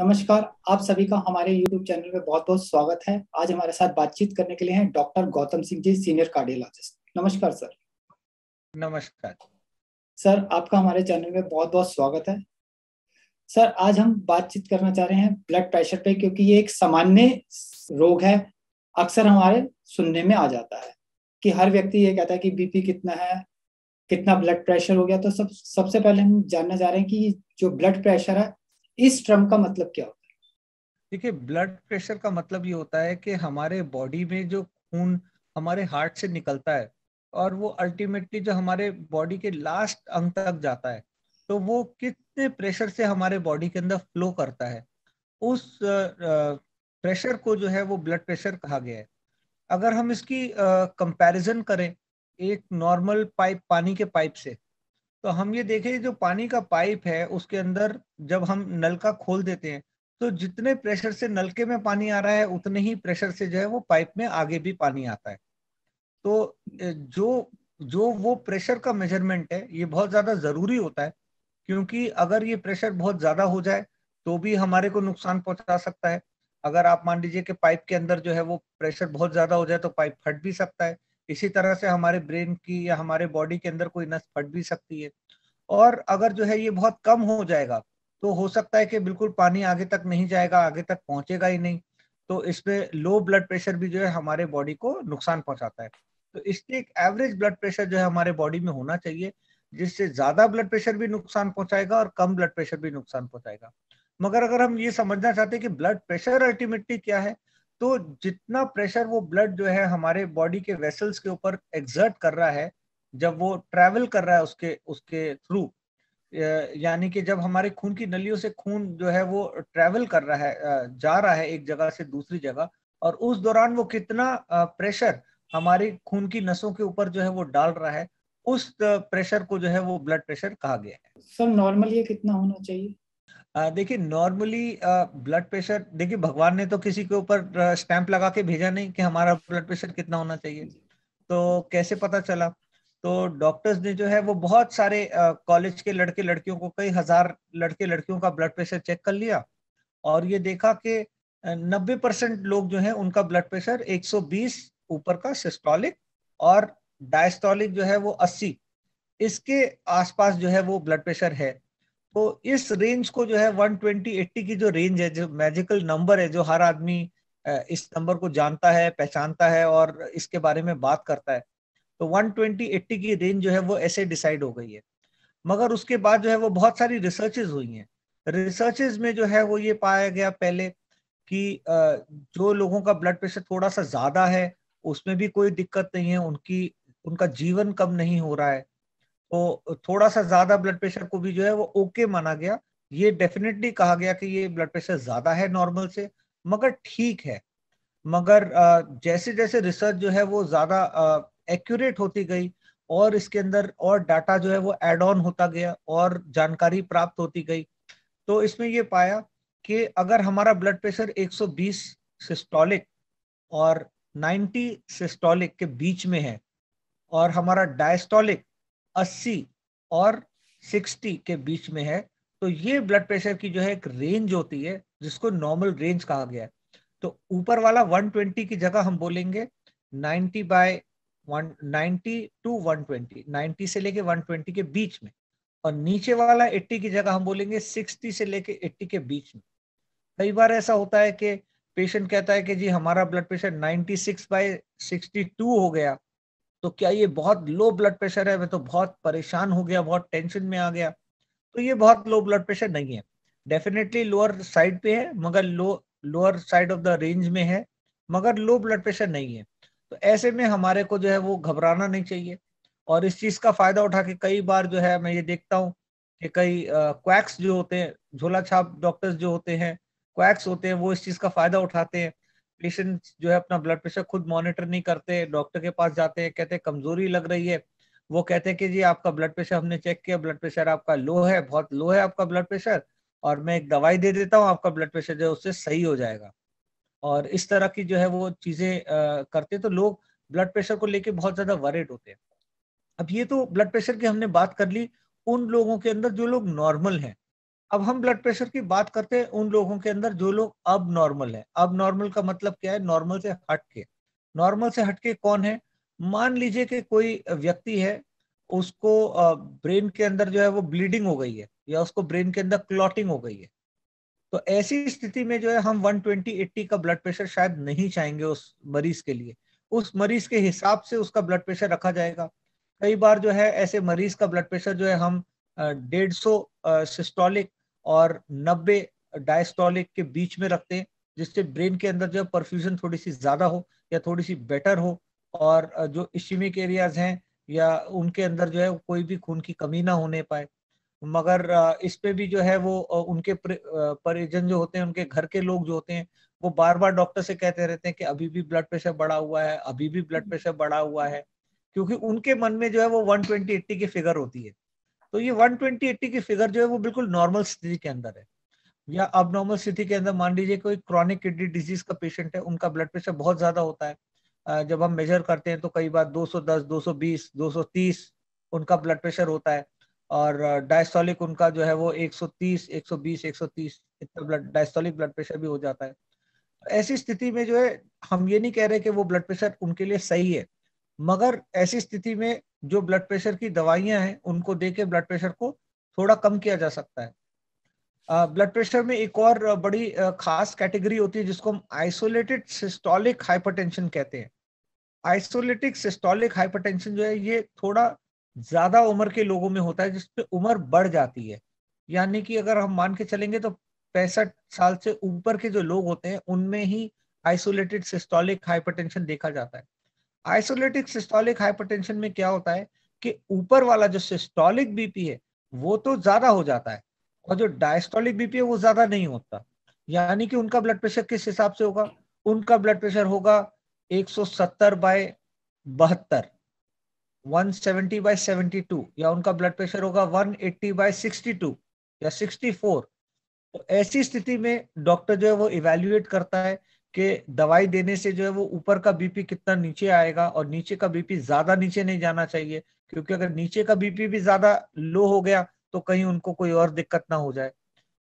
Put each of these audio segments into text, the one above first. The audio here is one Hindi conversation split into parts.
नमस्कार आप सभी का हमारे YouTube चैनल में बहुत बहुत स्वागत है आज हमारे साथ बातचीत करने के लिए हैं doctor Gautam Singh ji senior cardiologist नमस्कार सर नमस्कार सर आपका हमारे चैनल में बहुत बहुत स्वागत है सर आज हम बातचीत करना चाह रहे हैं ब्लड प्रेशर पे क्योंकि ये एक सामान्य रोग है अक्सर हमारे सुनने में आ जाता है कि हर व्यक्ति ये कहता है कि बीपी कितना है कितना ब्लड प्रेशर हो गया तो सब सबसे पहले हम जानना चाह रहे हैं कि जो ब्लड प्रेशर है इस ट्रम का मतलब क्या होता है देखिए ब्लड प्रेशर का मतलब ये होता है कि हमारे बॉडी में जो खून हमारे हार्ट से निकलता है और वो अल्टीमेटली जो हमारे बॉडी के लास्ट अंग तक जाता है तो वो कितने प्रेशर से हमारे बॉडी के अंदर फ्लो करता है उस प्रेशर को जो है वो ब्लड प्रेशर कहा गया है अगर हम इसकी कंपैरिजन करें एक नॉर्मल पाइप पानी के पाइप से तो हम ये देखें जो पानी का पाइप है उसके अंदर जब हम नल का खोल देते हैं तो जितने प्रेशर से नलके में पानी आ रहा है उतने ही प्रेशर से जो है वो पाइप में आगे भी पानी आता है तो जो जो वो प्रेशर का मेजरमेंट है ये बहुत ज्यादा जरूरी होता है क्योंकि अगर ये प्रेशर बहुत ज्यादा हो जाए तो भी हमारे को नुकसान पहुंचा सकता है अगर आप मान लीजिए कि पाइप के अंदर जो है वो प्रेशर बहुत ज्यादा हो जाए तो पाइप फट भी सकता है इसी तरह से हमारे ब्रेन की या हमारे बॉडी के अंदर कोई नस फट भी सकती है और अगर जो है ये बहुत कम हो जाएगा तो हो सकता है कि बिल्कुल पानी आगे तक नहीं जाएगा आगे तक पहुंचेगा ही नहीं तो इसमें लो ब्लड प्रेशर भी जो है हमारे बॉडी को नुकसान पहुंचाता है तो इसलिए एक एवरेज ब्लड प्रेशर जो है हमारे बॉडी में होना चाहिए जिससे ज्यादा ब्लड प्रेशर भी नुकसान पहुंचाएगा और कम ब्लड प्रेशर भी नुकसान पहुंचाएगा मगर अगर हम ये समझना चाहते हैं कि ब्लड प्रेशर अल्टीमेटली क्या है तो जितना प्रेशर वो ब्लड जो है हमारे बॉडी के वेसल्स के ऊपर एग्जर्ट कर रहा है जब वो ट्रैवल कर रहा है उसके उसके थ्रू यानी कि जब हमारे खून की नलियों से खून जो है वो ट्रैवल कर रहा है जा रहा है एक जगह से दूसरी जगह और उस दौरान वो कितना प्रेशर हमारे खून की नसों के ऊपर जो है वो डाल रहा है उस प्रेशर को जो है वो ब्लड प्रेशर कहा गया है सर नॉर्मल ये कितना होना चाहिए देखिए नॉर्मली ब्लड प्रेशर देखिए भगवान ने तो किसी के ऊपर स्टैंप लगा के भेजा नहीं कि हमारा ब्लड प्रेशर कितना होना चाहिए तो कैसे पता चला तो डॉक्टर्स ने जो है वो बहुत सारे कॉलेज के लड़के लड़कियों को कई हजार लड़के लड़कियों का ब्लड प्रेशर चेक कर लिया और ये देखा कि नब्बे परसेंट लोग जो है उनका ब्लड प्रेशर 120 ऊपर का सिस्टोलिक और डायस्टोलिक जो है वो 80 इसके आसपास जो है वो ब्लड प्रेशर है तो इस रेंज को जो है 120 80 की जो रेंज है जो मैजिकल नंबर है जो हर आदमी इस नंबर को जानता है पहचानता है और इसके बारे में बात करता है तो 120 80 की रेंज जो है वो ऐसे डिसाइड हो गई है मगर उसके बाद जो है वो बहुत सारी रिसर्चेज हुई हैं रिसर्चेज में जो है वो ये पाया गया पहले कि जो लोगों का ब्लड प्रेशर थोड़ा सा ज्यादा है उसमें भी कोई दिक्कत नहीं है उनकी उनका जीवन कम नहीं हो रहा है तो थोड़ा सा ज्यादा ब्लड प्रेशर को भी जो है वो ओके माना गया ये डेफिनेटली कहा गया कि ये ब्लड प्रेशर ज्यादा है नॉर्मल से मगर ठीक है मगर जैसे जैसे रिसर्च जो है वो ज्यादा एक्यूरेट होती गई और इसके अंदर और डाटा जो है वो एड ऑन होता गया और जानकारी प्राप्त होती गई तो इसमें ये पाया कि अगर हमारा ब्लड प्रेशर 120 सिस्टोलिक और 90 सिस्टोलिक के बीच में है और हमारा डायस्टोलिक अस्सी और सिक्सटी के बीच में है तो ये ब्लड प्रेशर की जो है एक रेंज होती है जिसको नॉर्मल रेंज कहा गया है तो ऊपर वाला 120 की जगह हम बोलेंगे 90 बाय नाइन्टी टू 120 90 से लेके 120 के बीच में और नीचे वाला 80 की जगह हम बोलेंगे 60 से लेके 80 के बीच में कई बार ऐसा होता है कि पेशेंट कहता है कि जी हमारा ब्लड प्रेशर 96 बाय टू हो गया तो क्या ये बहुत लो ब्लड प्रेशर है मैं तो बहुत परेशान हो गया बहुत टेंशन में आ गया तो ये बहुत लो ब्लड प्रेशर नहीं है डेफिनेटली लोअर साइड पे है मगर low lower side of the range में है मगर लो ब्लड प्रेशर नहीं है तो ऐसे में हमारे को जो है वो घबराना नहीं चाहिए और इस चीज का फायदा उठा के कई बार जो है मैं ये देखता हूँ कि कई क्वैक्स जो होते हैं झोला छाप डॉक्टर्स जो होते हैं क्वैक्स होते हैं वो इस चीज का फायदा उठाते हैं पेशेंट जो है अपना ब्लड प्रेशर खुद मॉनिटर नहीं करते डॉक्टर के पास जाते हैं कहते कमजोरी लग रही है वो कहते हैं कि जी आपका ब्लड प्रेशर हमने चेक किया ब्लड प्रेशर आपका लो है बहुत लो है आपका ब्लड प्रेशर और मैं एक दवाई दे देता हूँ आपका ब्लड प्रेशर जो है उससे सही हो जाएगा और इस तरह की जो है वो चीजें करते तो लोग ब्लड प्रेशर को लेके बहुत ज्यादा वरेड होते हैं अब ये तो ब्लड प्रेशर की हमने बात कर ली उन लोगों के अंदर जो लोग नॉर्मल हैं अब हम ब्लड प्रेशर की बात करते हैं उन लोगों के अंदर जो लोग अब नॉर्मल है अब नॉर्मल का मतलब क्या है नॉर्मल से हटके नॉर्मल से हटके कौन है मान लीजिए कि कोई व्यक्ति है उसको ब्रेन के अंदर जो है वो ब्लीडिंग हो गई है या उसको ब्रेन के अंदर क्लॉटिंग हो गई है तो ऐसी स्थिति में जो है हम 120 ट्वेंटी का ब्लड प्रेशर शायद नहीं चाहेंगे उस मरीज के लिए उस मरीज के हिसाब से उसका ब्लड प्रेशर रखा जाएगा कई बार जो है ऐसे मरीज का ब्लड प्रेशर जो है हम डेढ़ सौ सिस्टोलिक और 90 डायस्टोलिक के बीच में रखते हैं जिससे ब्रेन के अंदर जो परफ्यूजन थोड़ी सी ज्यादा हो या थोड़ी सी बेटर हो और जो इश्यूमिक एरियाज हैं या उनके अंदर जो है कोई भी खून की कमी ना होने पाए मगर इस पे भी जो है वो उनके परिजन जो होते हैं उनके घर के लोग जो होते हैं वो बार बार डॉक्टर से कहते रहते हैं कि अभी भी ब्लड प्रेशर बढ़ा हुआ है अभी भी ब्लड प्रेशर बढ़ा हुआ है क्योंकि उनके मन में जो है वो 120 80 की फिगर होती है तो ये 120 80 की फिगर जो है वो बिल्कुल नॉर्मल स्थिति के अंदर है या अब नॉर्मल स्थिति के अंदर मान लीजिए कोई क्रॉनिक किडनी डिजीज का पेशेंट है उनका ब्लड प्रेशर बहुत ज्यादा होता है जब हम मेजर करते हैं तो कई बार 210 220 230 उनका ब्लड प्रेशर होता है और डायस्टोलिक उनका जो है वो 130 120 130 इतना ब्लड डायस्टोलिक ब्लड प्रेशर भी हो जाता है तो ऐसी स्थिति में जो है हम ये नहीं कह रहे कि वो ब्लड प्रेशर उनके लिए सही है मगर ऐसी स्थिति में जो ब्लड प्रेशर की दवाइयां हैं उनको दे के ब्लड प्रेशर को थोड़ा कम किया जा सकता है ब्लड प्रेशर में एक और बड़ी खास कैटेगरी होती है जिसको हम आइसोलेटेड सिस्टोलिक हाइपरटेंशन कहते हैं आइसोलेटिक सिस्टोलिक हाइपरटेंशन जो है ये थोड़ा ज्यादा उम्र के लोगों में होता है जिसपे उम्र बढ़ जाती है यानी कि अगर हम मान के चलेंगे तो पैंसठ साल से ऊपर के जो लोग होते हैं उनमें ही आइसोलेटेड सिस्टोलिक हाइपरटेंशन देखा जाता है आइसोलेटिक सिस्टोलिक हाइपरटेंशन में क्या होता है कि ऊपर वाला जो सिस्टोलिक बीपी है वो तो ज्यादा हो जाता है और जो डायस्टोलिक बीपी है वो ज्यादा नहीं होता यानी कि उनका ब्लड प्रेशर किस हिसाब से होगा उनका ब्लड प्रेशर होगा 170 सौ सत्तर बाय बहत्तर one seventy by seventy two या उनका ब्लड प्रेशर होगा 180 एट्टी बाय सिक्सटी टू या सिक्सटी फोर तो ऐसी स्थिति में डॉक्टर जो है वो इवेल्युएट करता है कि दवाई देने से जो है वो ऊपर का बीपी कितना नीचे आएगा और नीचे का बीपी ज्यादा नीचे नहीं जाना चाहिए क्योंकि अगर नीचे का बीपी भी ज्यादा लो हो गया तो कहीं उनको कोई और दिक्कत ना हो जाए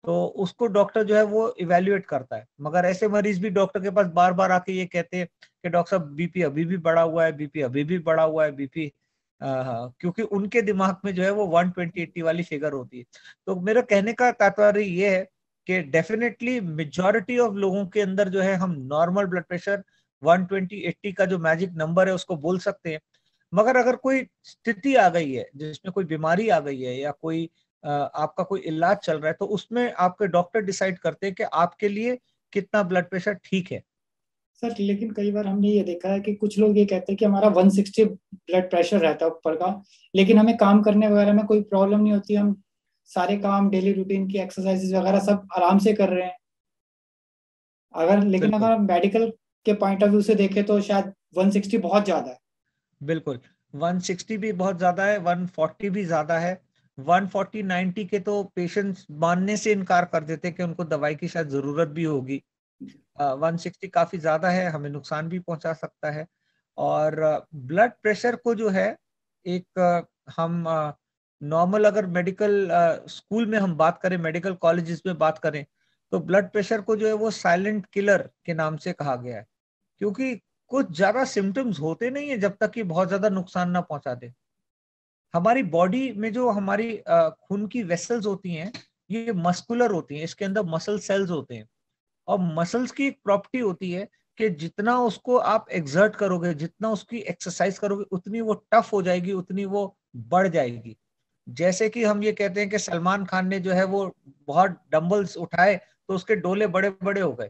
तो उसको डॉक्टर जो है वो इवेल्युएट करता है मगर ऐसे मरीज भी डॉक्टर के पास बार बार आके ये कहते हैं कि डॉक्टर साहब बीपी अभी भी बढ़ा हुआ है बीपी अभी भी बढ़ा हुआ है बीपी हाँ, क्योंकि उनके दिमाग में जो है वो ट्वेंटी एट्टी वाली फिगर होती है तो मेरा कहने का तात्पर्य ये है कि डेफिनेटली मेजोरिटी ऑफ लोगों के अंदर जो है हम नॉर्मल ब्लड प्रेशर 120 80 का जो मैजिक नंबर है उसको बोल सकते हैं मगर अगर कोई स्थिति आ गई है जिसमें कोई बीमारी आ गई है या कोई आपका कोई इलाज चल रहा है तो उसमें आपके डॉक्टर डिसाइड करते हैं कि आपके लिए कितना ब्लड प्रेशर ठीक है सर लेकिन कई बार हमने ये देखा है कि कुछ लोग ये कहते हैं कि हमारा 160 ब्लड प्रेशर रहता है ऊपर का लेकिन हमें काम करने वगैरह में कोई प्रॉब्लम नहीं होती हम सारे काम डेली रूटीन की एक्सरसाइजेज वगैरह सब आराम से कर रहे हैं अगर लेकिन अगर मेडिकल के पॉइंट ऑफ व्यू से देखें तो शायद 160 बहुत ज्यादा है बिल्कुल 160 भी बहुत ज्यादा है 140 भी ज्यादा है 140 90 के तो पेशेंट्स मानने से इनकार कर देते कि उनको दवाई की शायद जरूरत भी होगी वन uh, 160 काफी ज्यादा है हमें नुकसान भी पहुंचा सकता है और ब्लड uh, प्रेशर को जो है एक uh, हम uh, नॉर्मल अगर मेडिकल स्कूल में हम बात करें मेडिकल कॉलेजेस में बात करें तो ब्लड प्रेशर को जो है वो साइलेंट किलर के नाम से कहा गया है क्योंकि कुछ ज्यादा सिम्टम्स होते नहीं है जब तक कि बहुत ज्यादा नुकसान ना पहुंचा दे हमारी बॉडी में जो हमारी खून की वेसल्स होती हैं ये मस्कुलर होती हैं इसके अंदर मसल सेल्स होते हैं और मसल्स की एक प्रॉपर्टी होती है कि जितना उसको आप एग्जर्ट करोगे जितना उसकी एक्सरसाइज करोगे उतनी वो टफ हो जाएगी उतनी वो बढ़ जाएगी जैसे कि हम ये कहते हैं कि सलमान खान ने जो है वो बहुत डम्बल्स उठाए तो उसके डोले बड़े बड़े हो गए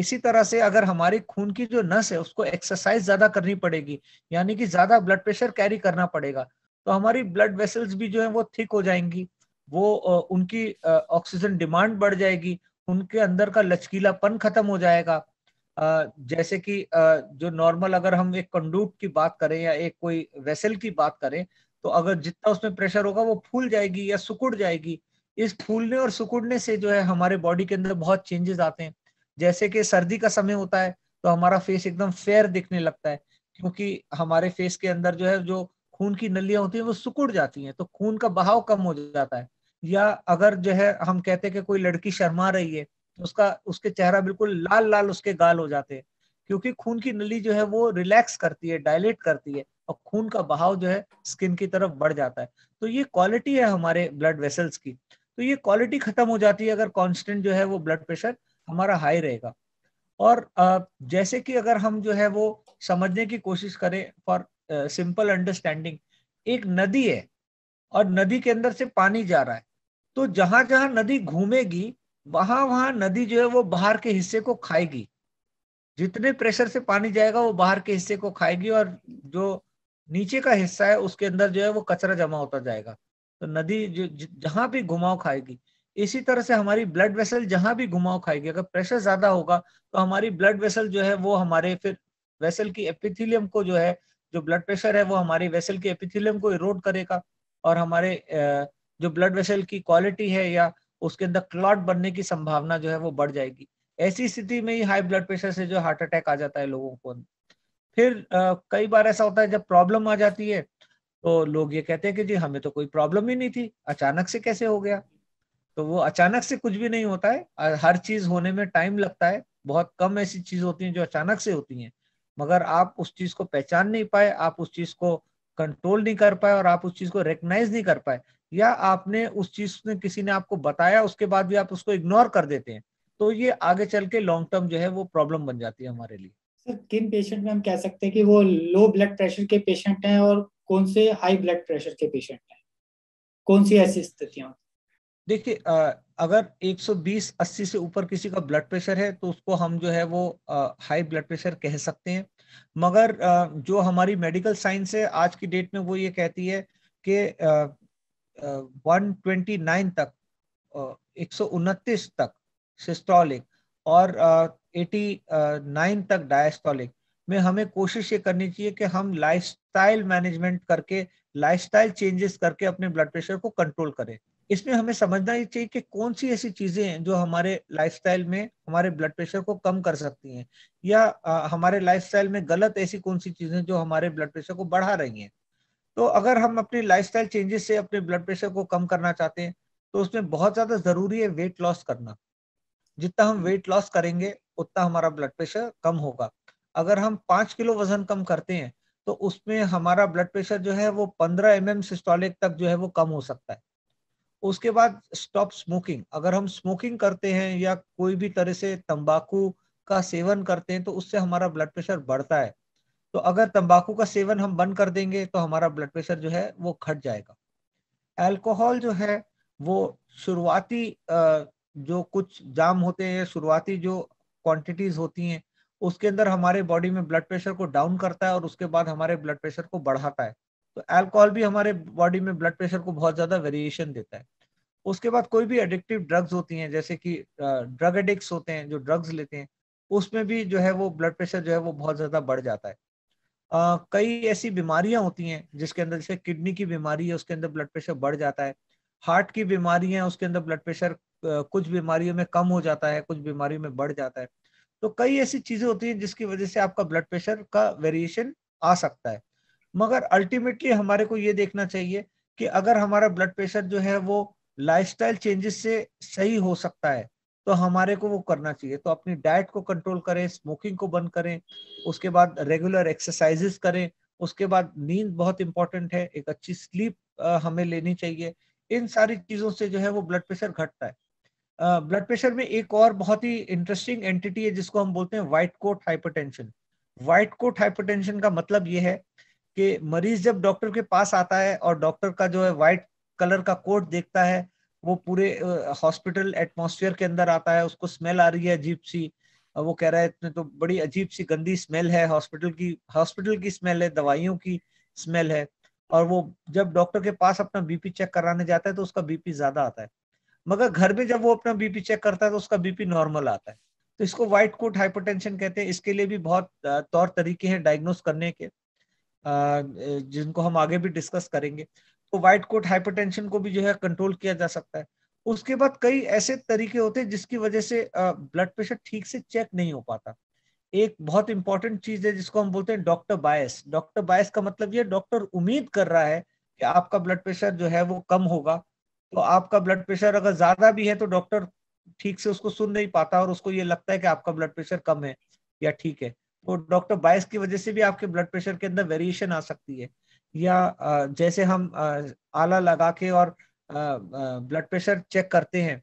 इसी तरह से अगर हमारी खून की जो नस है उसको एक्सरसाइज ज्यादा करनी पड़ेगी यानी कि ज्यादा ब्लड प्रेशर कैरी करना पड़ेगा तो हमारी ब्लड वेसल्स भी जो है वो थिक हो जाएंगी वो उनकी ऑक्सीजन डिमांड बढ़ जाएगी उनके अंदर का लचकीलापन खत्म हो जाएगा जैसे कि जो नॉर्मल अगर हम एक कंडूट की बात करें या एक कोई वेसल की बात करें तो अगर जितना उसमें प्रेशर होगा वो फूल जाएगी या सुकुड़ जाएगी इस फूलने और सुकुड़ने से जो है हमारे बॉडी के अंदर बहुत चेंजेस आते हैं जैसे कि सर्दी का समय होता है तो हमारा फेस एकदम फेयर दिखने लगता है क्योंकि हमारे फेस के अंदर जो है जो खून की नलियां होती हैं वो सुकुड़ जाती हैं तो खून का बहाव कम हो जाता है या अगर जो है हम कहते हैं कि कोई लड़की शर्मा रही है तो उसका उसके चेहरा बिल्कुल लाल लाल उसके गाल हो जाते हैं क्योंकि खून की नली जो है वो रिलैक्स करती है डायलेट करती है और खून का बहाव जो है स्किन की तरफ बढ़ जाता है तो ये क्वालिटी है हमारे ब्लड वेसल्स की तो ये क्वालिटी खत्म हो जाती है अगर कांस्टेंट जो है वो ब्लड प्रेशर हमारा हाई रहेगा और जैसे कि अगर हम जो है वो समझने की कोशिश करें फॉर सिंपल अंडरस्टैंडिंग एक नदी है और नदी के अंदर से पानी जा रहा है तो जहां जहां नदी घूमेगी वहां वहां नदी जो है वो बाहर के हिस्से को खाएगी जितने प्रेशर से पानी जाएगा वो बाहर के हिस्से को खाएगी और जो नीचे का हिस्सा है उसके अंदर जो है वो कचरा जमा होता जाएगा तो नदी जो जहां भी घुमाव खाएगी इसी तरह से हमारी ब्लड वेसल जहां भी घुमाव खाएगी अगर प्रेशर ज्यादा होगा तो हमारी ब्लड वेसल जो है वो हमारे फिर वेसल की एपिथिलियम को जो है जो ब्लड प्रेशर है वो हमारी वेसल की एपिथिलियम को इरोड करेगा और हमारे जो ब्लड वेसल की क्वालिटी है या उसके अंदर क्लॉट बनने की संभावना जो है वो बढ़ जाएगी ऐसी स्थिति में ही हाई ब्लड प्रेशर से जो हार्ट अटैक आ जाता है लोगों को फिर आ, कई बार ऐसा होता है जब प्रॉब्लम आ जाती है तो लोग ये कहते हैं कि जी हमें तो कोई प्रॉब्लम ही नहीं थी अचानक से कैसे हो गया तो वो अचानक से कुछ भी नहीं होता है हर चीज होने में टाइम लगता है बहुत कम ऐसी चीज होती है जो अचानक से होती है मगर आप उस चीज को पहचान नहीं पाए आप उस चीज को कंट्रोल नहीं कर पाए और आप उस चीज को रिकग्नाइज नहीं कर पाए या आपने उस चीज ने किसी ने आपको बताया उसके बाद भी आप उसको इग्नोर कर देते हैं तो ये आगे चल के लॉन्ग टर्म जो है वो प्रॉब्लम बन जाती है हमारे लिए किन पेशेंट में हम कह सकते हैं कि वो लो ब्लड प्रेशर के पेशेंट हैं और कौन से हाई ब्लड प्रेशर के पेशेंट हैं कौन सी ऐसी स्थितियां देखिए अगर 120 80 से ऊपर किसी का ब्लड प्रेशर है तो उसको हम जो है वो हाई ब्लड प्रेशर कह सकते हैं मगर आ, जो हमारी मेडिकल साइंस है आज की डेट में वो ये कहती है कि वन ट्वेंटी तक एक तक सिस्टोलिक और 89 तक डायस्टोलिक में हमें कोशिश ये करनी चाहिए कि हम लाइफस्टाइल मैनेजमेंट करके लाइफस्टाइल चेंजेस करके अपने ब्लड प्रेशर को कंट्रोल करें इसमें हमें समझना ही चाहिए कि कौन सी ऐसी चीजें हैं जो हमारे लाइफस्टाइल में हमारे ब्लड प्रेशर को कम कर सकती हैं या आ, हमारे लाइफस्टाइल में गलत ऐसी कौन सी चीजें जो हमारे ब्लड प्रेशर को बढ़ा रही हैं तो अगर हम अपने लाइफस्टाइल चेंजेस से अपने ब्लड प्रेशर को कम करना चाहते हैं तो उसमें बहुत ज्यादा जरूरी है वेट लॉस करना जितना हम वेट लॉस करेंगे उतना हमारा ब्लड प्रेशर कम होगा अगर हम पांच किलो वजन कम करते हैं तो उसमें हमारा ब्लड प्रेशर जो है वो पंद्रह एम एम सिस्टोलिक तक जो है वो कम हो सकता है उसके बाद स्टॉप स्मोकिंग अगर हम स्मोकिंग करते हैं या कोई भी तरह से तंबाकू का सेवन करते हैं तो उससे हमारा ब्लड प्रेशर बढ़ता है तो अगर तंबाकू का सेवन हम बंद कर देंगे तो हमारा ब्लड प्रेशर जो है वो घट जाएगा अल्कोहल जो है वो शुरुआती जो कुछ जाम होते हैं शुरुआती जो क्वांटिटीज होती हैं उसके अंदर हमारे बॉडी में ब्लड प्रेशर को डाउन करता है और उसके बाद हमारे ब्लड प्रेशर को बढ़ाता है तो अल्कोहल भी हमारे बॉडी में ब्लड प्रेशर को बहुत ज्यादा वेरिएशन देता है उसके बाद कोई भी एडिक्टिव ड्रग्स होती हैं जैसे कि ड्रग एडिक्स होते हैं जो ड्रग्स लेते हैं उसमें भी जो है वो ब्लड प्रेशर जो है वो बहुत ज्यादा बढ़ जाता है आ, कई ऐसी बीमारियां होती हैं जिसके अंदर जैसे किडनी की बीमारी है उसके अंदर ब्लड प्रेशर बढ़ जाता है हार्ट की बीमारियां उसके अंदर ब्लड प्रेशर कुछ बीमारियों में कम हो जाता है कुछ बीमारियों में बढ़ जाता है तो कई ऐसी चीजें होती हैं जिसकी वजह से आपका ब्लड प्रेशर का वेरिएशन आ सकता है मगर अल्टीमेटली हमारे को ये देखना चाहिए कि अगर हमारा ब्लड प्रेशर जो है वो लाइफस्टाइल चेंजेस से सही हो सकता है तो हमारे को वो करना चाहिए तो अपनी डाइट को कंट्रोल करें स्मोकिंग को बंद करें उसके बाद रेगुलर एक्सरसाइजेस करें उसके बाद नींद बहुत इंपॉर्टेंट है एक अच्छी स्लीप हमें लेनी चाहिए इन सारी चीजों से जो है वो ब्लड प्रेशर घटता है ब्लड uh, प्रेशर में एक और बहुत ही इंटरेस्टिंग एंटिटी है जिसको हम बोलते हैं white coat hypertension white coat hypertension का मतलब ये है कि मरीज जब डॉक्टर के पास आता है और डॉक्टर का जो है व्हाइट कलर का कोट देखता है वो पूरे हॉस्पिटल uh, एटमोसफियर के अंदर आता है उसको स्मेल आ रही है अजीब सी वो कह रहा है इतने तो बड़ी अजीब सी गंदी स्मेल है हॉस्पिटल की हॉस्पिटल की स्मेल है दवाइयों की स्मेल है और वो जब डॉक्टर के पास अपना बीपी चेक कराने जाता है तो उसका बीपी ज्यादा आता है मगर घर में जब वो अपना बीपी चेक करता है तो उसका बीपी नॉर्मल आता है तो इसको व्हाइट कोट हाइपरटेंशन कहते हैं इसके लिए भी बहुत तौर तरीके हैं डायग्नोस करने के जिनको हम आगे भी डिस्कस करेंगे तो व्हाइट कोट हाइपरटेंशन को भी जो है कंट्रोल किया जा सकता है उसके बाद कई ऐसे तरीके होते हैं जिसकी वजह से ब्लड प्रेशर ठीक से चेक नहीं हो पाता एक बहुत इंपॉर्टेंट चीज है जिसको हम बोलते हैं डॉक्टर बायस डॉक्टर बायस का मतलब ये डॉक्टर उम्मीद कर रहा है कि आपका ब्लड प्रेशर जो है वो कम होगा तो आपका ब्लड प्रेशर अगर ज्यादा भी है तो डॉक्टर ठीक से उसको सुन नहीं पाता और उसको ये लगता है कि आपका ब्लड प्रेशर कम है या ठीक है तो डॉक्टर बायस की वजह से भी आपके ब्लड प्रेशर के अंदर वेरिएशन आ सकती है या जैसे हम आला लगा के और ब्लड प्रेशर चेक करते हैं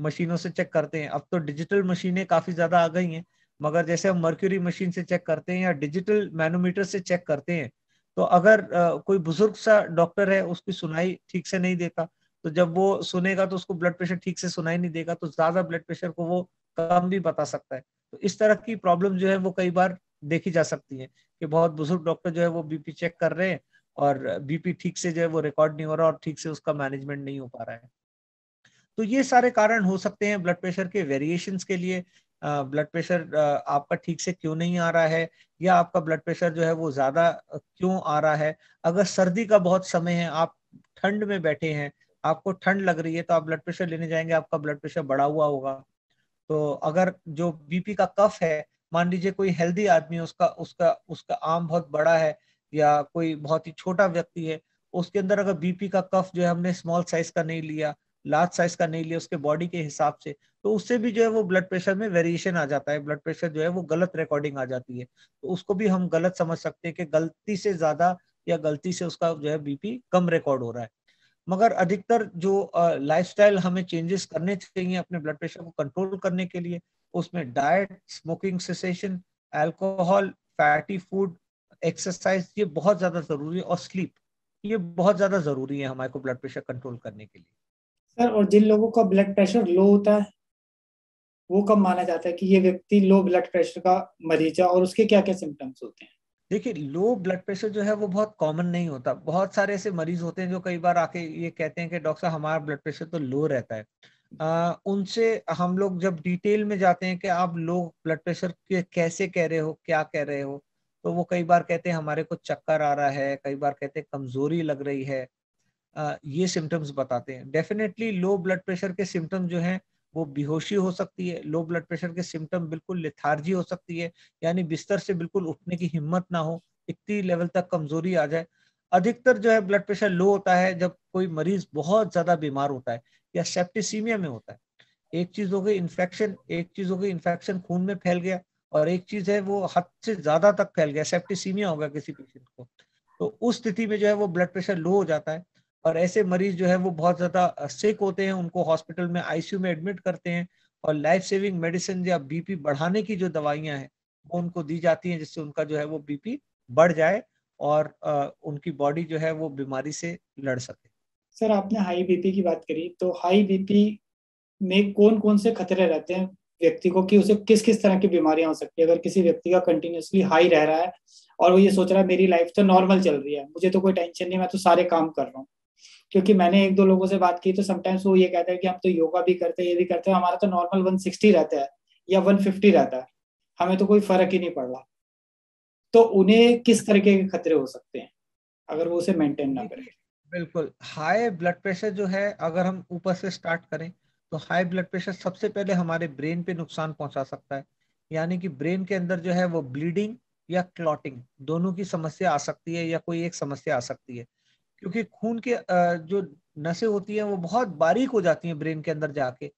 मशीनों से चेक करते हैं अब तो डिजिटल मशीनें काफी ज्यादा आ गई हैं मगर जैसे हम मर्क्यूरी मशीन से चेक करते हैं या डिजिटल मैनोमीटर से चेक करते हैं तो अगर कोई बुजुर्ग सा डॉक्टर है उसकी सुनाई ठीक से नहीं देता तो जब वो सुनेगा तो उसको ब्लड प्रेशर ठीक से सुनाई नहीं देगा तो ज्यादा ब्लड प्रेशर को वो कम भी बता सकता है तो इस तरह की प्रॉब्लम जो है वो कई बार देखी जा सकती है कि बहुत बुजुर्ग डॉक्टर जो है वो बीपी चेक कर रहे हैं और बीपी ठीक से जो है वो रिकॉर्ड नहीं हो रहा और ठीक से उसका मैनेजमेंट नहीं हो पा रहा है तो ये सारे कारण हो सकते हैं ब्लड प्रेशर के वेरिएशंस के लिए ब्लड प्रेशर आपका ठीक से क्यों नहीं आ रहा है या आपका ब्लड प्रेशर जो है वो ज्यादा क्यों आ रहा है अगर सर्दी का बहुत समय है आप ठंड में बैठे हैं आपको ठंड लग रही है तो आप ब्लड प्रेशर लेने जाएंगे आपका ब्लड प्रेशर बढ़ा हुआ होगा तो अगर जो बीपी का कफ है मान लीजिए कोई हेल्दी आदमी उसका उसका उसका आम बहुत बड़ा है या कोई बहुत ही छोटा व्यक्ति है उसके अंदर अगर बीपी का कफ जो है हमने स्मॉल साइज का नहीं लिया लार्ज साइज का नहीं लिया उसके बॉडी के हिसाब से तो उससे भी जो है वो ब्लड प्रेशर में वेरिएशन आ जाता है ब्लड प्रेशर जो है वो गलत रिकॉर्डिंग आ जाती है तो उसको भी हम गलत समझ सकते हैं कि गलती से ज्यादा या गलती से उसका जो है बीपी कम रिकॉर्ड हो रहा है मगर अधिकतर जो लाइफस्टाइल हमें चेंजेस करने चाहिए अपने ब्लड प्रेशर को कंट्रोल करने के लिए उसमें diet smoking cessation alcohol fatty food exercise ये बहुत ज्यादा जरूरी है और स्लीप ये बहुत ज्यादा जरूरी है हमारे को ब्लड प्रेशर कंट्रोल करने के लिए सर और जिन लोगों का ब्लड प्रेशर लो होता है वो कब माना जाता है कि ये व्यक्ति लो ब्लड प्रेशर का मरीज है और उसके क्या क्या सिम्टम्स होते हैं देखिए लो ब्लड प्रेशर जो है वो बहुत कॉमन नहीं होता बहुत सारे ऐसे मरीज होते हैं जो कई बार आके ये कहते हैं कि डॉक्टर साहब हमारा ब्लड प्रेशर तो लो रहता है आ, उनसे हम लोग जब डिटेल में जाते हैं कि आप लो ब्लड प्रेशर के कैसे कह रहे हो क्या कह रहे हो तो वो कई बार कहते हैं हमारे को चक्कर आ रहा है कई बार कहते हैं कमजोरी लग रही है आ, ये सिम्टम्स बताते हैं डेफिनेटली लो ब्लड प्रेशर के सिम्टम जो हैं वो बेहोशी हो सकती है लो ब्लड प्रेशर के सिम्टम बिल्कुल लिथार्जी हो सकती है यानी बिस्तर से बिल्कुल उठने की हिम्मत ना हो इतनी लेवल तक कमजोरी आ जाए अधिकतर जो है ब्लड प्रेशर लो होता है जब कोई मरीज बहुत ज्यादा बीमार होता है या सेप्टिसीमिया में होता है एक चीज हो गई इन्फेक्शन एक चीज हो गई इन्फेक्शन खून में फैल गया और एक चीज है वो हद से ज्यादा तक फैल गया सेप्टिसीमिया होगा किसी पेशेंट को तो उस स्थिति में जो है वो ब्लड प्रेशर लो हो जाता है और ऐसे मरीज जो है वो बहुत ज़्यादा सिक होते हैं उनको हॉस्पिटल में आईसीयू में एडमिट करते हैं और लाइफ सेविंग मेडिसिन या बीपी बढ़ाने की जो दवाइयाँ हैं वो उनको दी जाती हैं जिससे उनका जो है वो बीपी बढ़ जाए और आ, उनकी बॉडी जो है वो बीमारी से लड़ सके सर आपने हाई बीपी की बात करी तो हाई बीपी में कौन कौन से खतरे रहते हैं व्यक्ति को कि उसे किस किस तरह की बीमारियां हो सकती है अगर किसी व्यक्ति का कंटिन्यूसली हाई रह रहा है और वो ये सोच रहा है मेरी लाइफ तो नॉर्मल चल रही है मुझे तो कोई टेंशन नहीं मैं तो सारे काम कर रहा हूँ क्योंकि मैंने एक दो लोगों से बात की तो समटाइम्स वो ये कहते हैं कि हम तो योगा भी करते हैं ये भी करते हैं हमारा तो नॉर्मल वन सिक्सटी रहता है या वन फिफ्टी रहता है हमें तो कोई फर्क ही नहीं पड़ रहा तो उन्हें किस तरीके के खतरे हो सकते हैं अगर वो उसे मेंटेन ना करें बिल्कुल हाई ब्लड प्रेशर जो है अगर हम ऊपर से स्टार्ट करें तो हाई ब्लड प्रेशर सबसे पहले हमारे ब्रेन पे नुकसान पहुंचा सकता है यानी कि ब्रेन के अंदर जो है वो ब्लीडिंग या क्लॉटिंग दोनों की समस्या आ सकती है या कोई एक समस्या आ सकती है क्योंकि खून के जो नसें होती हैं वो बहुत बारीक हो जाती हैं ब्रेन के अंदर जाके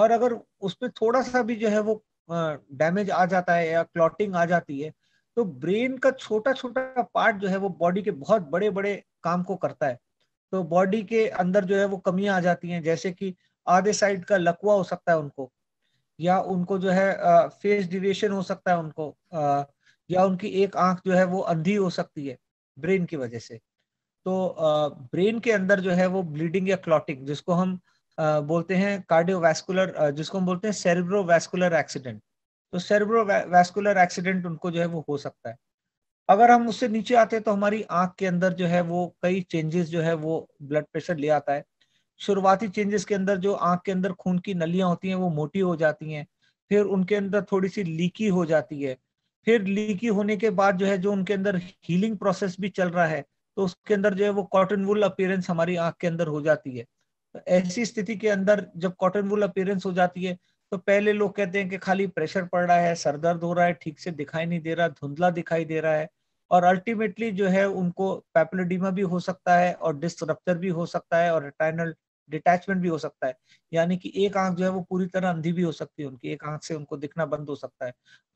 और अगर उसमें थोड़ा सा भी जो है वो डैमेज आ जाता है या क्लॉटिंग आ जाती है तो ब्रेन का छोटा छोटा पार्ट जो है वो बॉडी के बहुत बड़े बड़े काम को करता है तो बॉडी के अंदर जो है वो कमियां आ जाती हैं जैसे कि आधे साइड का लकवा हो सकता है उनको या उनको जो है फेस डिवेशन हो सकता है उनको या उनकी एक आंख जो है वो अंधी हो सकती है ब्रेन की वजह से तो ब्रेन के अंदर जो है वो ब्लीडिंग या क्लॉटिंग जिसको हम बोलते हैं कार्डियोवैस्कुलर जिसको हम बोलते हैं सेरेब्रोवैस्कुलर एक्सीडेंट तो सेरेब्रोवैस्कुलर एक्सीडेंट उनको जो है वो हो सकता है अगर हम उससे नीचे आते हैं तो हमारी आंख के अंदर जो है वो कई चेंजेस जो है वो ब्लड प्रेशर ले आता है शुरुआती चेंजेस के अंदर जो आंख के अंदर खून की नलियां होती हैं वो मोटी हो जाती हैं फिर उनके अंदर थोड़ी सी लीकी हो जाती है फिर लीकी होने के बाद जो है जो उनके अंदर हीलिंग प्रोसेस भी चल रहा है तो उसके अंदर जो है वो कॉटन वुल अपीयरेंस हमारी आंख के अंदर हो जाती है तो ऐसी स्थिति के अंदर जब कॉटन वुल अपीयरेंस हो जाती है तो पहले लोग कहते हैं कि खाली प्रेशर पड़ रहा है सर दर्द हो रहा है ठीक से दिखाई नहीं दे रहा धुंधला दिखाई दे रहा है और अल्टीमेटली जो है उनको पैपलोडीमा भी हो सकता है और डिस्ट्रप्टर भी हो सकता है और रिटाइनल डिटैचमेंट भी हो सकता है यानी कि एक आंख जो है वो पूरी तरह अंधी भी हो सकती है उनकी एक आंख से उनको दिखना बंद हो सकता है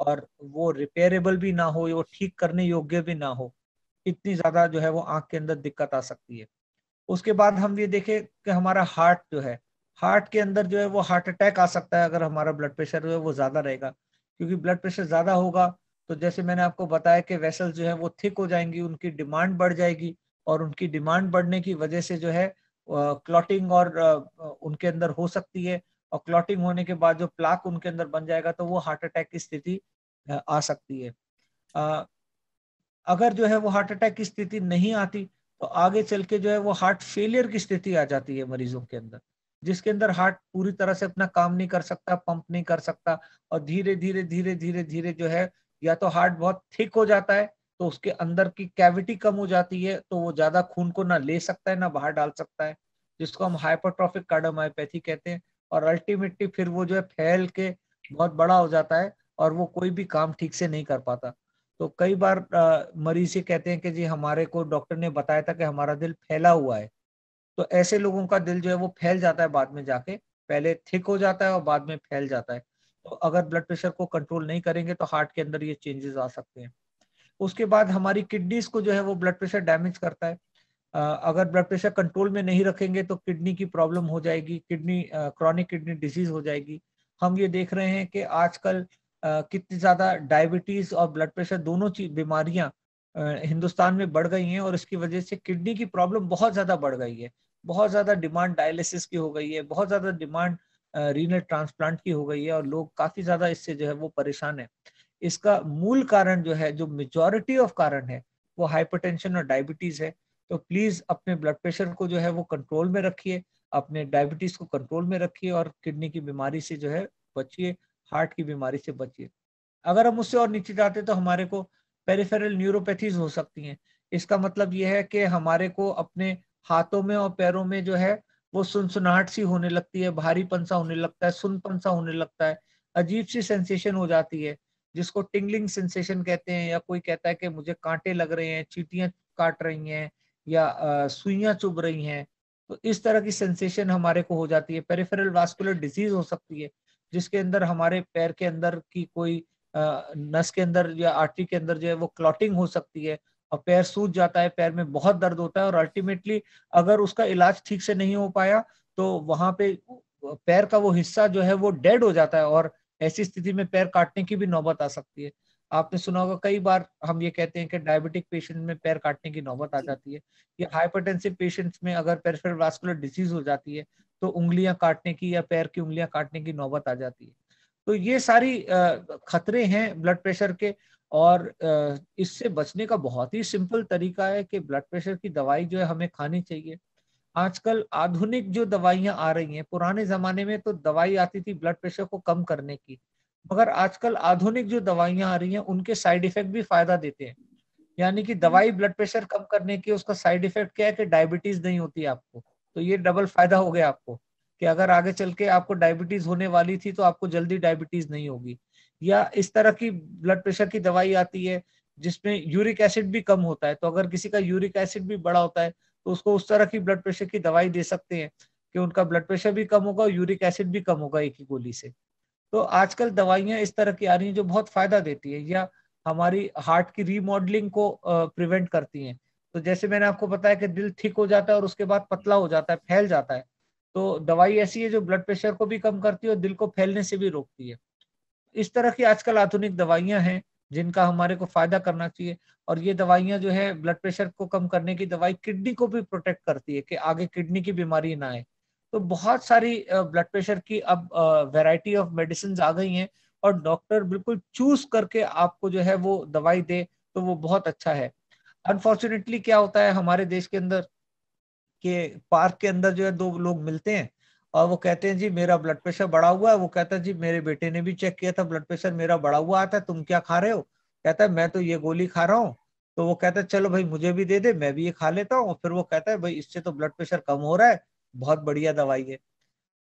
और वो रिपेयरेबल भी ना हो वो ठीक करने योग्य भी ना हो इतनी ज्यादा जो है वो आंख के अंदर दिक्कत आ सकती है उसके बाद हम ये देखें कि हमारा हार्ट जो है हार्ट के अंदर जो है वो हार्ट अटैक आ सकता है अगर हमारा ब्लड प्रेशर जो है वो ज्यादा रहेगा क्योंकि ब्लड प्रेशर ज्यादा होगा तो जैसे मैंने आपको बताया कि वेसल्स जो है वो थिक हो जाएंगी उनकी डिमांड बढ़ जाएगी और उनकी डिमांड बढ़ने की वजह से जो है क्लॉटिंग और उनके अंदर हो सकती है और क्लॉटिंग होने के बाद जो प्लाक उनके अंदर बन जाएगा तो वो हार्ट अटैक की स्थिति आ सकती है अगर जो है वो हार्ट अटैक की स्थिति नहीं आती तो आगे चल के जो है वो हार्ट फेलियर की स्थिति आ जाती है मरीजों के अंदर जिसके अंदर हार्ट पूरी तरह से अपना काम नहीं कर सकता पंप नहीं कर सकता और धीरे धीरे धीरे धीरे धीरे जो है या तो हार्ट बहुत थिक हो जाता है तो उसके अंदर की कैविटी कम हो जाती है तो वो ज्यादा खून को ना ले सकता है ना बाहर डाल सकता है जिसको हम हाइपरट्रॉफिक कार्डोमायोपैथी कहते हैं और अल्टीमेटली फिर वो जो है फैल के बहुत बड़ा हो जाता है और वो कोई भी काम ठीक से नहीं कर पाता तो कई बार मरीज ये कहते हैं कि जी हमारे को डॉक्टर ने बताया था कि हमारा दिल फैला हुआ है तो ऐसे लोगों का दिल जो है वो फैल जाता है बाद में जाके पहले थिक हो जाता है और बाद में फैल जाता है तो अगर ब्लड प्रेशर को कंट्रोल नहीं करेंगे तो हार्ट के अंदर ये चेंजेस आ सकते हैं उसके बाद हमारी किडनीज को जो है वो ब्लड प्रेशर डैमेज करता है अगर ब्लड प्रेशर कंट्रोल में नहीं रखेंगे तो किडनी की प्रॉब्लम हो जाएगी किडनी क्रॉनिक किडनी डिजीज हो जाएगी हम ये देख रहे हैं कि आजकल कितनी ज़्यादा डायबिटीज़ और ब्लड प्रेशर दोनों बीमारियां हिंदुस्तान में बढ़ गई हैं और इसकी वजह से किडनी की प्रॉब्लम बहुत ज़्यादा बढ़ गई है बहुत ज़्यादा डिमांड डायलिसिस की हो गई है बहुत ज़्यादा डिमांड रीनल ट्रांसप्लांट की हो गई है और लोग काफ़ी ज़्यादा इससे जो है वो परेशान है इसका मूल कारण जो है जो मेजोरिटी ऑफ कारण है वो हाइपरटेंशन और डायबिटीज़ है तो प्लीज़ अपने ब्लड प्रेशर को जो है वो कंट्रोल में रखिए अपने डायबिटीज़ को कंट्रोल में रखिए और किडनी की बीमारी से जो है बचिए हार्ट की बीमारी से बचिए अगर हम उससे और नीचे जाते तो हमारे को पेरिफेरल न्यूरोपैथीज हो सकती हैं इसका मतलब यह है कि हमारे को अपने हाथों में और पैरों में जो है वो सुनसुनाहट सी होने लगती है भारी पंसा होने लगता है सुन पंसा होने लगता है अजीब सी सेंसेशन हो जाती है जिसको टिंगलिंग सेंसेशन कहते हैं या कोई कहता है कि मुझे कांटे लग रहे हैं चीटियां काट रही हैं या सुइयां चुभ रही हैं तो इस तरह की सेंसेशन हमारे को हो जाती है पेरिफेरल वास्कुलर डिजीज हो सकती है जिसके अंदर हमारे पैर के अंदर की कोई नस के अंदर या आर्टरी के अंदर जो है वो क्लॉटिंग हो सकती है और पैर सूज जाता है पैर में बहुत दर्द होता है और अल्टीमेटली अगर उसका इलाज ठीक से नहीं हो पाया तो वहां पे पैर का वो हिस्सा जो है वो डेड हो जाता है और ऐसी स्थिति में पैर काटने की भी नौबत आ सकती है आपने सुना होगा कई बार हम ये कहते हैं कि डायबिटिक पेशेंट में पैर काटने की नौबत आ जाती है या हाइपरटेंसिव पेशेंट्स में अगर पेरिफेरल वास्कुलर डिजीज हो जाती है तो उंगलियां काटने की या पैर की उंगलियां काटने की नौबत आ जाती है तो ये सारी खतरे हैं ब्लड प्रेशर के और इससे बचने का बहुत ही सिंपल तरीका है कि ब्लड प्रेशर की दवाई जो है हमें खानी चाहिए आजकल आधुनिक जो दवाइयां आ रही हैं पुराने जमाने में तो दवाई आती थी ब्लड प्रेशर को कम करने की मगर आजकल आधुनिक जो दवाइयां आ रही हैं उनके साइड इफेक्ट भी फायदा देते हैं यानी कि दवाई ब्लड प्रेशर कम करने की उसका साइड इफेक्ट क्या है कि डायबिटीज नहीं होती आपको तो ये डबल फायदा हो गया आपको कि अगर आगे चल के आपको डायबिटीज होने वाली थी तो आपको जल्दी डायबिटीज नहीं होगी या इस तरह की ब्लड प्रेशर की दवाई आती है जिसमें यूरिक एसिड भी कम होता है तो अगर किसी का यूरिक एसिड भी बड़ा होता है तो उसको उस तरह की ब्लड प्रेशर की दवाई दे सकते हैं कि उनका ब्लड प्रेशर भी कम होगा और यूरिक एसिड भी कम होगा एक ही गोली से तो आजकल दवाइयां इस तरह की आ रही हैं जो बहुत फायदा देती है या हमारी हार्ट की रीमॉडलिंग को प्रिवेंट करती हैं तो जैसे मैंने आपको बताया कि दिल ठीक हो जाता है और उसके बाद पतला हो जाता है फैल जाता है तो दवाई ऐसी है जो ब्लड प्रेशर को भी कम करती है और दिल को फैलने से भी रोकती है इस तरह की आजकल आधुनिक दवाइयां हैं जिनका हमारे को फायदा करना चाहिए और ये दवाइयां जो है ब्लड प्रेशर को कम करने की दवाई किडनी को भी प्रोटेक्ट करती है कि आगे किडनी की बीमारी ना आए तो बहुत सारी ब्लड प्रेशर की अब वेराइटी ऑफ मेडिसिन आ गई हैं और डॉक्टर बिल्कुल चूज करके आपको जो है वो दवाई दे तो वो बहुत अच्छा है अनफॉर्चुनेटली क्या होता है हमारे देश के अंदर के पार्क के अंदर जो है दो लोग मिलते हैं और वो कहते हैं जी मेरा ब्लड प्रेशर बढ़ा हुआ है वो कहता है जी मेरे बेटे ने भी चेक किया था ब्लड प्रेशर मेरा बढ़ा हुआ आता है तुम क्या खा रहे हो कहता है मैं तो ये गोली खा रहा हूँ तो वो कहता है चलो भाई मुझे भी दे दे मैं भी ये खा लेता हूँ फिर वो कहता है भाई इससे तो ब्लड प्रेशर कम हो रहा है बहुत बढ़िया दवाई है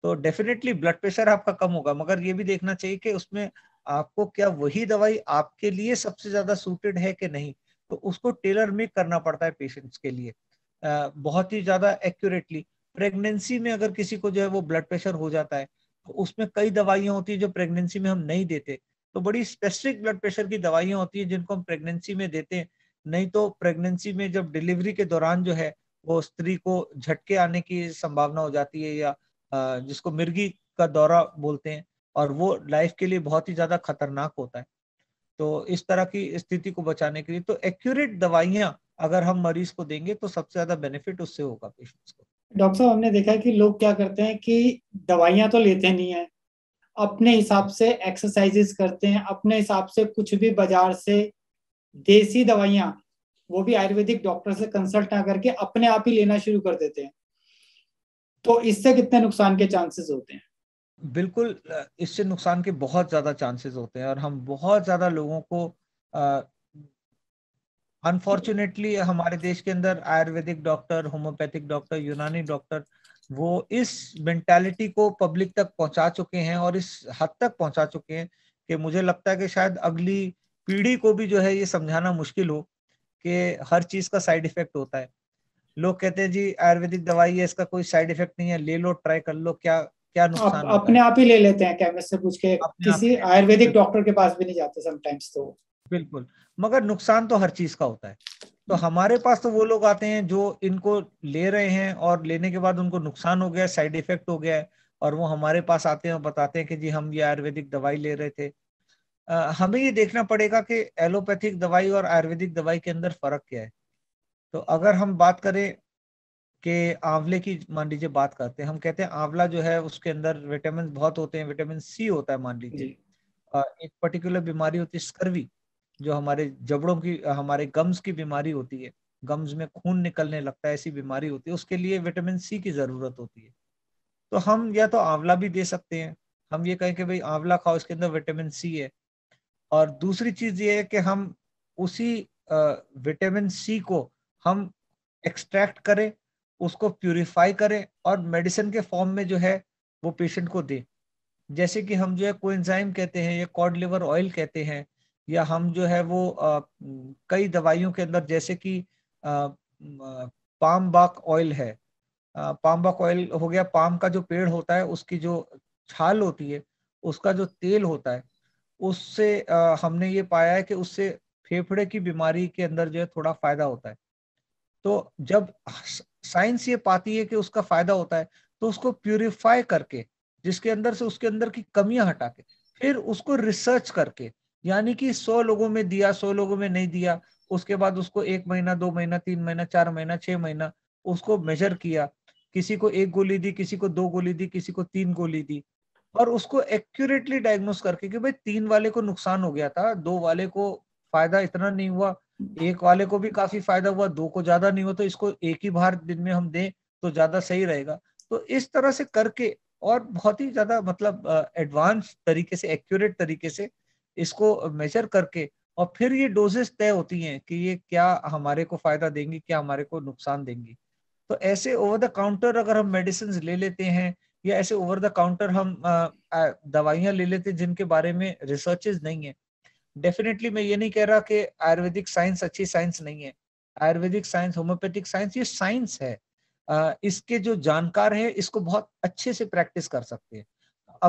तो डेफिनेटली ब्लड प्रेशर आपका कम होगा मगर ये भी देखना चाहिए कि उसमें आपको क्या वही दवाई आपके लिए सबसे ज्यादा सूटेड है कि नहीं तो उसको टेलर मेक करना पड़ता है पेशेंट्स के लिए आ, बहुत ही ज्यादा एक्यूरेटली प्रेगनेंसी में अगर किसी को जो है वो ब्लड प्रेशर हो जाता है तो उसमें कई दवाइयाँ होती है जो प्रेगनेंसी में हम नहीं देते तो बड़ी स्पेसिफिक ब्लड प्रेशर की दवाइयाँ होती है जिनको हम प्रेगनेंसी में देते हैं नहीं तो प्रेगनेंसी में जब डिलीवरी के दौरान जो है वो स्त्री को झटके आने की संभावना हो जाती है या जिसको मिर्गी का दौरा बोलते हैं और वो लाइफ के लिए बहुत ही ज्यादा खतरनाक होता है तो इस तरह की स्थिति को बचाने के लिए तो एक्यूरेट दवाइयां अगर हम मरीज को देंगे तो सबसे ज्यादा बेनिफिट उससे होगा पेशेंट्स को डॉक्टर साहब हमने देखा है कि लोग क्या करते हैं कि दवाइयां तो लेते नहीं है अपने हिसाब से एक्सरसाइजेस करते हैं अपने हिसाब से कुछ भी बाजार से देसी दवाइयाँ वो भी आयुर्वेदिक डॉक्टर से कंसल्ट ना करके अपने आप ही लेना शुरू कर देते हैं तो इससे कितने नुकसान के चांसेस होते हैं बिल्कुल इससे नुकसान के बहुत ज्यादा चांसेस होते हैं और हम बहुत ज्यादा लोगों को अनफॉर्चुनेटली हमारे देश के अंदर Ayurvedic doctor homoeopathic doctor Unani doctor वो इस मेंटालिटी को पब्लिक तक पहुंचा चुके हैं और इस हद तक पहुंचा चुके हैं कि मुझे लगता है कि शायद अगली पीढ़ी को भी जो है ये समझाना मुश्किल हो कि हर चीज का साइड इफेक्ट होता है लोग कहते हैं जी आयुर्वेदिक दवाई है इसका कोई साइड इफेक्ट नहीं है ले लो ट्राई कर लो क्या क्या नुकसान अपने आप ही ले लेते हैं केमिस्ट से पूछ के किसी आयुर्वेदिक डॉक्टर के पास भी नहीं जाते समटाइम्स तो बिल्कुल मगर नुकसान तो हर चीज का होता है तो हमारे पास तो वो लोग आते हैं जो इनको ले रहे हैं और लेने के बाद उनको नुकसान हो गया साइड इफेक्ट हो गया है और वो हमारे पास आते हैं और बताते हैं कि जी हम ये आयुर्वेदिक दवाई ले रहे थे हमें ये देखना पड़ेगा कि एलोपैथिक दवाई और आयुर्वेदिक दवाई के अंदर फर्क क्या है तो अगर हम बात करें कि आंवले की मान लीजिए बात करते हैं हम कहते हैं आंवला जो है उसके अंदर विटामिन बहुत होते हैं विटामिन सी होता है मान लीजिए एक पर्टिकुलर बीमारी होती है स्कर्वी जो हमारे जबड़ों की हमारे गम्स की बीमारी होती है गम्स में खून निकलने लगता है ऐसी बीमारी होती है उसके लिए विटामिन सी की जरूरत होती है तो हम या तो आंवला भी दे सकते हैं हम ये कहें कि भाई आंवला खाओ इसके अंदर विटामिन सी है और दूसरी चीज ये है कि हम उसी विटामिन सी को हम एक्सट्रैक्ट करें उसको प्यूरिफाई करें और मेडिसिन के फॉर्म में जो है वो पेशेंट को दें जैसे कि हम जो है कोइंजाइम कहते हैं या कॉड लिवर ऑयल कहते हैं या हम जो है वो आ, कई दवाइयों के अंदर जैसे कि पाम बाक ऑयल है आ, पाम बाक ऑयल हो गया पाम का जो पेड़ होता है उसकी जो छाल होती है उसका जो तेल होता है उससे हमने ये पाया है कि उससे फेफड़े की बीमारी के अंदर जो है थोड़ा फायदा होता है तो जब साइंस ये पाती है कि उसका फायदा होता है तो उसको प्यूरिफाई करके जिसके अंदर से उसके अंदर की कमियां हटा के फिर उसको रिसर्च करके यानी कि सौ लोगों में दिया सौ लोगों में नहीं दिया उसके बाद उसको एक महीना दो महीना तीन महीना चार महीना छह महीना उसको मेजर किया किसी को एक गोली दी किसी को दो गोली दी किसी को तीन गोली दी और उसको एक्यूरेटली डायग्नोस करके कि भाई तीन वाले को नुकसान हो गया था दो वाले को फायदा इतना नहीं हुआ एक वाले को भी काफी फायदा हुआ दो को ज्यादा नहीं हुआ तो इसको एक ही बार दिन में हम दें तो ज्यादा सही रहेगा तो इस तरह से करके और बहुत ही ज्यादा मतलब एडवांस तरीके से एक्यूरेट तरीके से इसको मेजर करके और फिर ये डोजेस तय होती हैं कि ये क्या हमारे को फायदा देंगी क्या हमारे को नुकसान देंगी तो ऐसे ओवर द काउंटर अगर हम मेडिसिन ले लेते हैं या ऐसे ओवर द काउंटर हम दवाइयां ले लेते जिनके बारे में रिसर्चेज नहीं है डेफिनेटली मैं ये नहीं कह रहा कि आयुर्वेदिक साइंस अच्छी साइंस नहीं है आयुर्वेदिक साइंस होम्योपैथिक साइंस ये साइंस है इसके जो जानकार है इसको बहुत अच्छे से प्रैक्टिस कर सकते हैं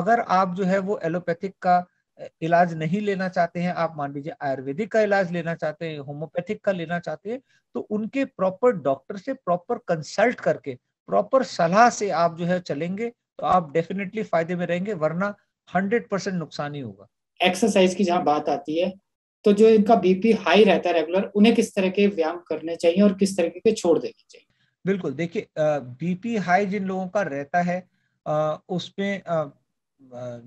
अगर आप जो है वो एलोपैथिक का इलाज नहीं लेना चाहते हैं आप मान लीजिए आयुर्वेदिक का इलाज लेना चाहते हैं होम्योपैथिक का लेना चाहते हैं तो उनके प्रॉपर डॉक्टर से प्रॉपर कंसल्ट करके प्रॉपर सलाह से आप जो है चलेंगे तो आप डेफिनेटली फायदे में रहेंगे वरना हंड्रेड परसेंट नुकसान ही होगा एक्सरसाइज की जहाँ बात आती है तो जो इनका बीपी हाई रहता है रेगुलर उन्हें किस तरह के व्यायाम करने चाहिए और किस तरीके के छोड़ देने चाहिए बिल्कुल देखिए बीपी हाई जिन लोगों का रहता है उसमें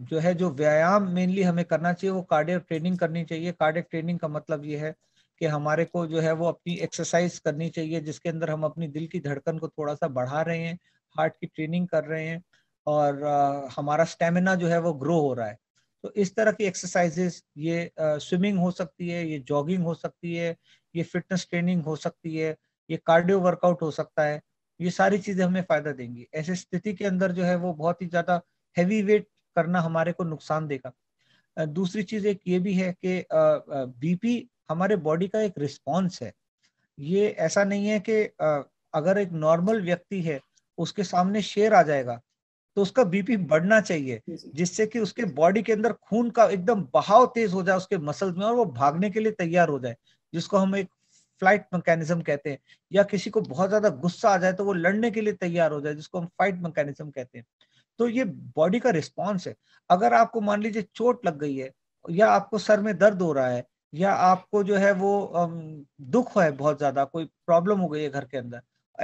जो है जो व्यायाम मेनली हमें करना चाहिए वो कार्डियक ट्रेनिंग करनी चाहिए कार्डियक ट्रेनिंग का मतलब ये है कि हमारे को जो है वो अपनी एक्सरसाइज करनी चाहिए जिसके अंदर हम अपनी दिल की धड़कन को थोड़ा सा बढ़ा रहे हैं हार्ट की ट्रेनिंग कर रहे हैं और हमारा स्टेमिना जो है वो ग्रो हो रहा है तो इस तरह की एक्सरसाइजेस ये स्विमिंग हो सकती है ये जॉगिंग हो सकती है ये फिटनेस ट्रेनिंग हो सकती है ये कार्डियो वर्कआउट हो सकता है ये सारी चीजें हमें फायदा देंगी ऐसे स्थिति के अंदर जो है वो बहुत ही ज्यादा हैवी वेट करना हमारे को नुकसान देगा दूसरी चीज एक ये भी है कि बीपी हमारे बॉडी का एक रिस्पॉन्स है ये ऐसा नहीं है कि अगर एक नॉर्मल व्यक्ति है उसके सामने शेर आ जाएगा तो उसका बीपी बढ़ना चाहिए जिससे कि उसके बॉडी के अंदर खून का एकदम बहाव तेज हो जाए उसके मसल में और वो भागने के लिए तैयार हो जाए जिसको हम एक फ्लाइट मैकेनिज्म कहते हैं या किसी को बहुत ज्यादा गुस्सा आ जाए तो वो लड़ने के लिए तैयार हो जाए जिसको हम फाइट मैकेनिज्म कहते हैं तो ये बॉडी का रिस्पॉन्स है अगर आपको मान लीजिए चोट लग गई है या आपको सर में दर्द हो रहा है या आपको जो है वो दुख है बहुत ज्यादा कोई प्रॉब्लम हो गई है घर के अंदर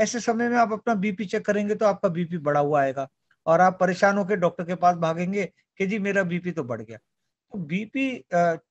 ऐसे समय में आप अपना बीपी चेक करेंगे तो आपका बीपी बढ़ा हुआ आएगा और आप परेशान होकर डॉक्टर के पास भागेंगे कि जी मेरा बीपी तो बढ़ गया तो बीपी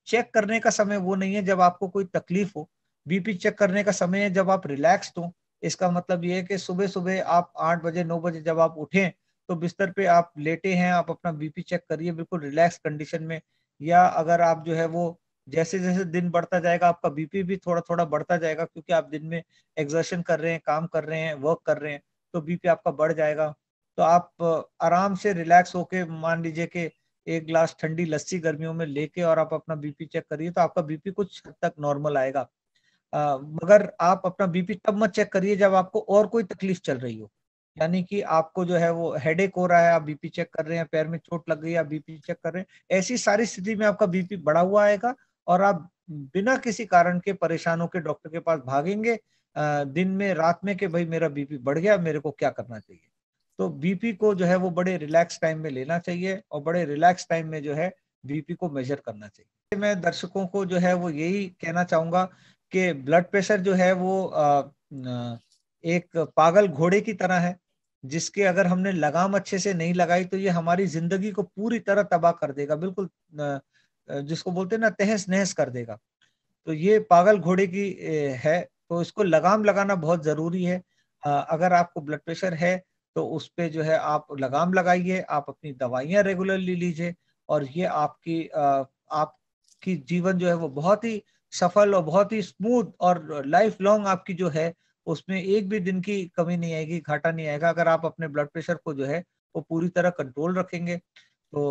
चेक करने का समय वो नहीं है जब आपको कोई तकलीफ हो बीपी चेक करने का समय है जब आप रिलैक्स हो इसका मतलब ये है कि सुबह सुबह आप आठ बजे नौ बजे जब आप उठें तो बिस्तर पे आप लेटे हैं आप अपना बीपी चेक करिए बिल्कुल रिलैक्स कंडीशन में या अगर आप जो है वो जैसे जैसे दिन बढ़ता जाएगा आपका बीपी भी थोड़ा थोड़ा बढ़ता जाएगा क्योंकि आप दिन में एग्जर्शन कर रहे हैं काम कर रहे हैं वर्क कर रहे हैं तो बीपी आपका बढ़ जाएगा तो आप आराम से रिलैक्स होके मान लीजिए कि एक ग्लास ठंडी लस्सी गर्मियों में लेके और आप अपना बीपी चेक करिए तो आपका बीपी कुछ हद तक नॉर्मल आएगा आ, मगर आप अपना बीपी तब मत चेक करिए जब आपको और कोई तकलीफ चल रही हो यानी कि आपको जो है वो हेडेक हो रहा है आप बीपी चेक कर रहे हैं पैर में चोट लग गई आप बीपी चेक कर रहे हैं ऐसी सारी स्थिति में आपका बीपी बढ़ा हुआ आएगा और आप बिना किसी कारण के परेशान होकर डॉक्टर के पास भागेंगे दिन में रात में कि भाई मेरा बीपी बढ़ गया मेरे को क्या करना चाहिए तो बीपी को जो है वो बड़े रिलैक्स टाइम में लेना चाहिए और बड़े रिलैक्स टाइम में जो है बीपी को मेजर करना चाहिए मैं दर्शकों को जो है वो यही कहना चाहूंगा कि ब्लड प्रेशर जो है वो एक पागल घोड़े की तरह है जिसके अगर हमने लगाम अच्छे से नहीं लगाई तो ये हमारी जिंदगी को पूरी तरह तबाह कर देगा बिल्कुल जिसको बोलते हैं ना तहस नहस कर देगा तो ये पागल घोड़े की है तो इसको लगाम लगाना बहुत जरूरी है अगर आपको ब्लड प्रेशर है तो उस पर जो है आप लगाम लगाइए आप अपनी दवाइयाँ रेगुलरली लीजिए और ये आपकी आपकी जीवन जो है वो बहुत ही सफल और बहुत ही स्मूथ और लाइफ लॉन्ग आपकी जो है उसमें एक भी दिन की कमी नहीं आएगी घाटा नहीं आएगा अगर आप अपने ब्लड प्रेशर को जो है वो पूरी तरह कंट्रोल रखेंगे तो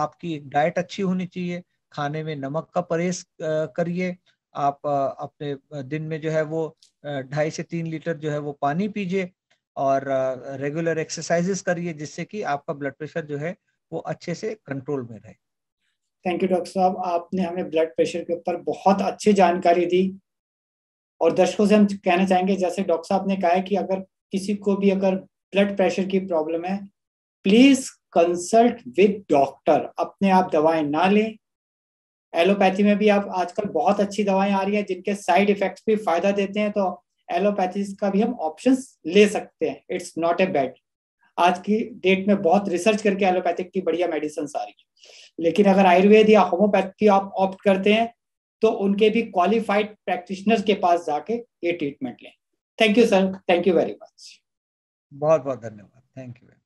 आपकी डाइट अच्छी होनी चाहिए खाने में नमक का परहेज करिए आप अपने दिन में जो है वो ढाई से तीन लीटर जो है वो पानी पीजिए और रेगुलर एक्सरसाइजेस करिए जिससे कि आपका ब्लड प्रेशर जो है वो अच्छे से कंट्रोल में रहे थैंक यू डॉक्टर साहब आपने हमें ब्लड प्रेशर के ऊपर बहुत अच्छी जानकारी दी और दर्शकों से हम कहना चाहेंगे जैसे डॉक्टर साहब ने कहा है कि अगर किसी को भी अगर ब्लड प्रेशर की प्रॉब्लम है प्लीज कंसल्ट विद डॉक्टर अपने आप दवाएं ना लें एलोपैथी में भी आप आजकल बहुत अच्छी दवाएं आ रही है जिनके साइड इफेक्ट्स भी फायदा देते हैं तो एलोपैथी का भी हम ऑप्शन ले सकते हैं इट्स नॉट ए बैड आज की डेट में बहुत रिसर्च करके एलोपैथिक की बढ़िया मेडिसिन आ रही है लेकिन अगर आयुर्वेद या होम्योपैथी आप ऑप्ट करते हैं तो उनके भी क्वालिफाइड प्रैक्टिशनर के पास जाके ये ट्रीटमेंट लें thank you sir thank you very much बहुत बहुत धन्यवाद थैंक यू